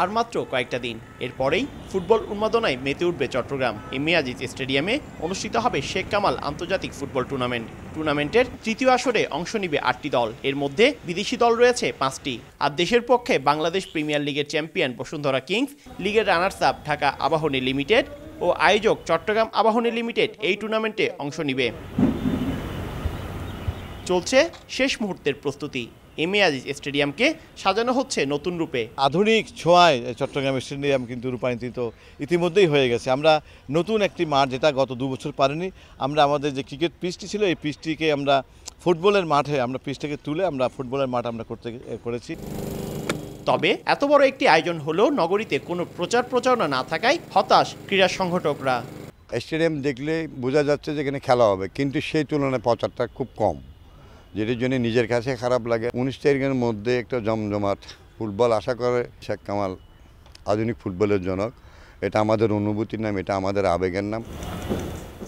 আর মাত্র কয়েকটা দিন এরপরেই ফুটবল উন্মাদনায় মেতে উঠবে চট্টগ্রাম এমনি স্টেডিয়ামে অনুষ্ঠিত হবে শেখ কামাল আন্তর্জাতিক ফুটবল টুর্নামেন্ট টুর্নামেন্টের তৃতীয় আসরে অংশ নিবে আটটি দল এর মধ্যে বিদেশি দল রয়েছে পাঁচটি আর দেশের পক্ষে বাংলাদেশ প্রিমিয়ার লিগের চ্যাম্পিয়ন বসুন্ধরা কিংস লিগের runners up Dhaka Abahani limited ও আয়োজক চট্টগ্রাম আবাহনী লিমিটেড এই টুর্নামেন্টে অংশ নিবে চলছে শেষ মুহূর্তের প্রস্তুতি এম এ আজিজ স্টেডিয়ামকে সাজানো হচ্ছে নতুন রূপে আধুনিক ছোঁয়ায় চট্টগ্রাম স্টেডিয়াম কিন্তু রূপান্তরিত ইতিমধ্যেই হয়ে গেছে আমরা নতুন একটি মাঠ যেটা গত দু বছর পারেনি আমরা আমাদের যে ক্রিকেট পিচটি ছিল এই পিচটিকে আমরা ফুটবলের মাঠে আমরা পিচটাকে তুলে আমরা ফুটবলের মাঠ আমরা করতে করেছি তবে এত বড় একটি আয়োজন হলেও নগরীতে কোনো প্রচার প্রচারণা না থাকায় হতাশ ক্রীড়া সংগঠকরা স্টেডিয়াম দেখলে বোঝা যাচ্ছে যে এখানে খেলা হবে কিন্তু সেই তুলনায় প্রচারটা খুব কম যেটির জন্য নিজের কাছে খারাপ লাগে উনিশ তারিখের মধ্যে একটা জমজমাট ফুটবল আশা করে শেখ কামাল আধুনিক ফুটবলের জনক এটা আমাদের অনুভূতির নাম এটা আমাদের আবেগের নাম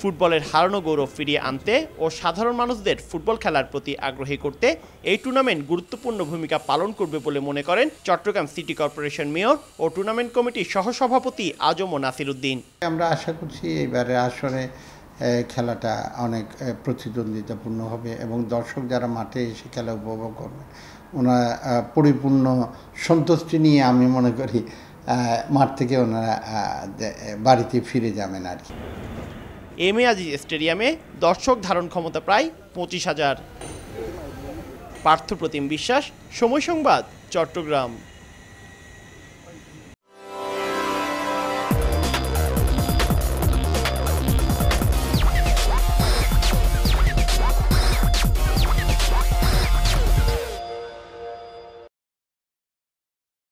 ফুটবলের হারানো গৌরব ফিরিয়ে আনতে ও সাধারণ মানুষদের ফুটবল খেলার প্রতি আগ্রহী করতে এই টুর্নামেন্ট গুরুত্বপূর্ণ ভূমিকা পালন করবে বলে মনে করেন চট্টগ্রাম সিটি কর্পোরেশন মেয়র ও টুর্নামেন্ট কমিটির সহসভাপতি আজম নাসির উদ্দিন আমরা আশা করছি এবারে আসরে খেলাটা অনেক প্রতিদ্বন্দ্বিতাপূর্ণ হবে এবং দর্শক যারা মাঠে এসে খেলা উপভোগ করবে ওনারা পরিপূর্ণ সন্তুষ্টি নিয়ে আমি মনে করি মাঠ থেকে ওনারা বাড়িতে ফিরে যাবেন আর কি এম এ আজিজ স্টেডিয়ামে দর্শক ধারণ ক্ষমতা প্রায় পঁচিশ হাজার পার্থপ্রতিম বিশ্বাস সময় সংবাদ চট্টগ্রাম